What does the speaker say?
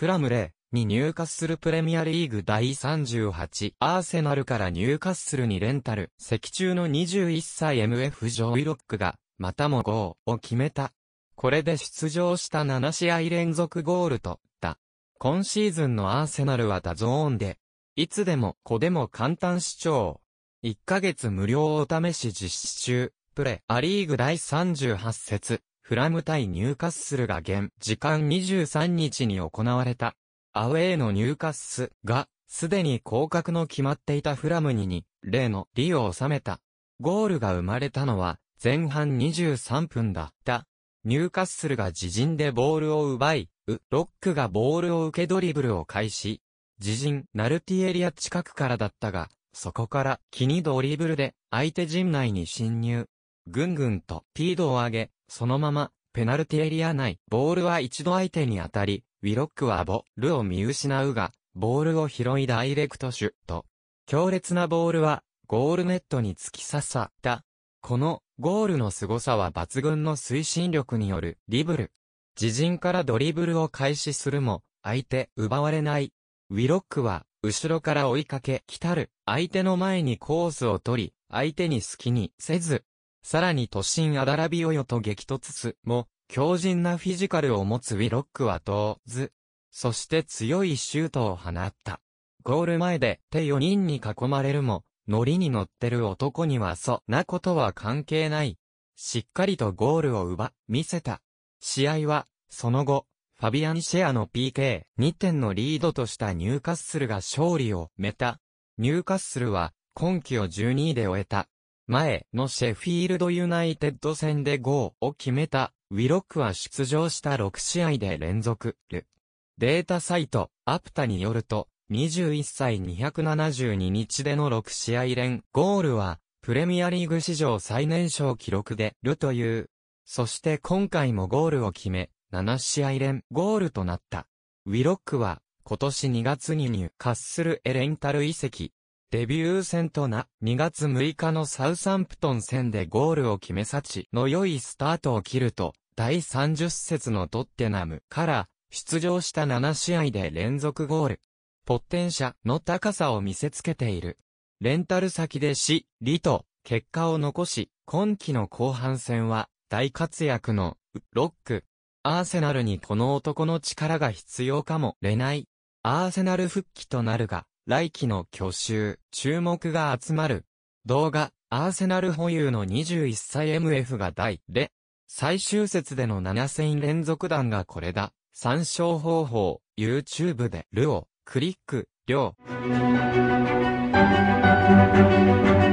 フラムレーに入荷するプレミアリーグ第38アーセナルから入荷するにレンタル、石中の21歳 MF ジョイロックが、またもゴーを決めた。これで出場した7試合連続ゴールと、だ。今シーズンのアーセナルはダゾーンで、いつでも子でも簡単視聴。1ヶ月無料お試し実施中、プレアリーグ第38節。フラム対ニューカッスルが現時間23日に行われた。アウェーのニューカッスが、すでに降格の決まっていたフラムにに、例の利を収めた。ゴールが生まれたのは、前半23分だった。ニューカッスルが自陣でボールを奪い、ウ、ロックがボールを受けドリブルを開始。自陣、ナルティエリア近くからだったが、そこから、キニドリブルで、相手陣内に侵入。ぐんぐんと、ピードを上げ、そのまま、ペナルティエリア内、ボールは一度相手に当たり、ウィロックはボルを見失うが、ボールを拾いダイレクトシュート。強烈なボールは、ゴールネットに突き刺さった。この、ゴールの凄さは抜群の推進力による、リブル。自陣からドリブルを開始するも、相手、奪われない。ウィロックは、後ろから追いかけ、来たる、相手の前にコースを取り、相手に好きにせず、さらに都心アダラビオヨと激突すも、強靭なフィジカルを持つウィロックは当ず。そして強いシュートを放った。ゴール前で手4人に囲まれるも、ノリに乗ってる男にはそんなことは関係ない。しっかりとゴールを奪、見せた。試合は、その後、ファビアン・シェアの PK2 点のリードとしたニューカッスルが勝利を埋めた。ニューカッスルは、今季を12位で終えた。前のシェフィールドユナイテッド戦で5を決めた、ウィロックは出場した6試合で連続、ル。データサイト、アプタによると、21歳272日での6試合連ゴールは、プレミアリーグ史上最年少記録で、るという。そして今回もゴールを決め、7試合連ゴールとなった。ウィロックは、今年2月に入荷するエレンタル遺跡デビュー戦とな、2月6日のサウサンプトン戦でゴールを決めさち、の良いスタートを切ると、第30節のトッテナムから、出場した7試合で連続ゴール。ポッテンシャの高さを見せつけている。レンタル先でし、リと、結果を残し、今季の後半戦は、大活躍の、ロック。アーセナルにこの男の力が必要かもれない。アーセナル復帰となるが、来季の去就、注目が集まる。動画、アーセナル保有の21歳 MF が第で、最終節での7戦連続弾がこれだ。参照方法、YouTube で、ルを、クリック、りょう。